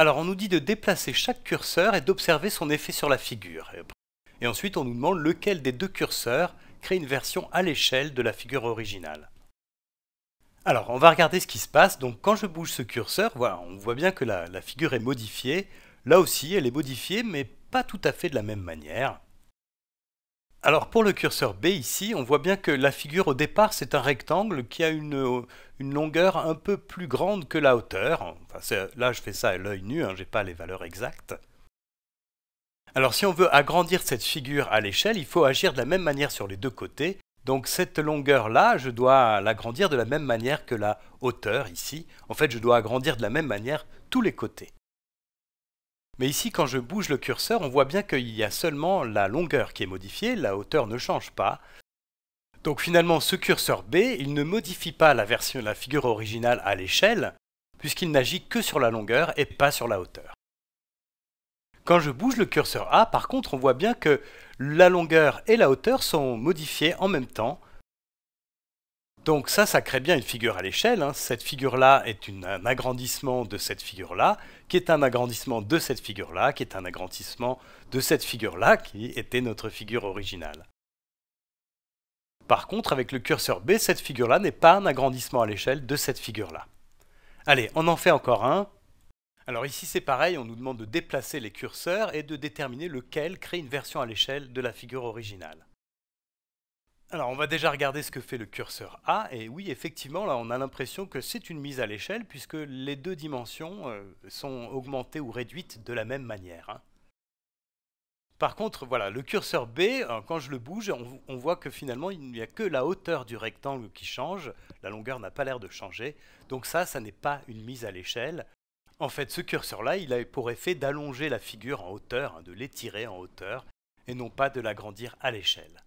Alors on nous dit de déplacer chaque curseur et d'observer son effet sur la figure. Et ensuite on nous demande lequel des deux curseurs crée une version à l'échelle de la figure originale. Alors on va regarder ce qui se passe. Donc quand je bouge ce curseur, on voit bien que la figure est modifiée. Là aussi elle est modifiée mais pas tout à fait de la même manière. Alors pour le curseur B ici, on voit bien que la figure au départ c'est un rectangle qui a une, euh, longueur un peu plus grande que la hauteur. là je fais ça à l'œil nu, hein, je n'ai pas les valeurs exactes. Alors si on veut agrandir cette figure à l'échelle, il faut agir de la même manière sur les deux côtés. Donc cette longueur là, je dois l'agrandir de la même manière que la hauteur ici. En fait je dois agrandir de la même manière tous les côtés. Mais ici, quand je bouge le curseur, on voit bien qu'il y a seulement la longueur qui est modifiée, la hauteur ne change pas. Donc finalement, ce curseur B, il ne modifie pas la, version, la figure originale à l'échelle, puisqu'il n'agit que sur la longueur et pas sur la hauteur. Quand je bouge le curseur A, par contre, on voit bien que la longueur et la hauteur sont modifiées en même temps, donc ça, ça crée bien une figure à l'échelle. Hein. Cette figure-là est un agrandissement de cette figure-là, qui est un agrandissement de cette figure-là, qui est un agrandissement de cette figure-là, qui était notre figure originale. Par contre, avec le curseur B, cette figure-là n'est pas un agrandissement à l'échelle de cette figure-là. Allez, on en fait encore un. Alors ici, c'est pareil, on nous demande de déplacer les curseurs et de déterminer lequel crée une version à l'échelle de la figure originale. Alors on va déjà regarder ce que fait le curseur A, et oui effectivement là on a l'impression que c'est une mise à l'échelle puisque les deux dimensions euh, sont augmentées ou réduites de la même manière. Hein. Par contre, voilà, le curseur B, euh, quand je le bouge, on, voit que finalement il n'y a que la hauteur du rectangle qui change, la longueur n'a pas l'air de changer, donc ça, ça n'est pas une mise à l'échelle. En fait, ce curseur-là, il a pour effet d'allonger la figure en hauteur, hein, de l'étirer en hauteur, et non pas de l'agrandir à l'échelle.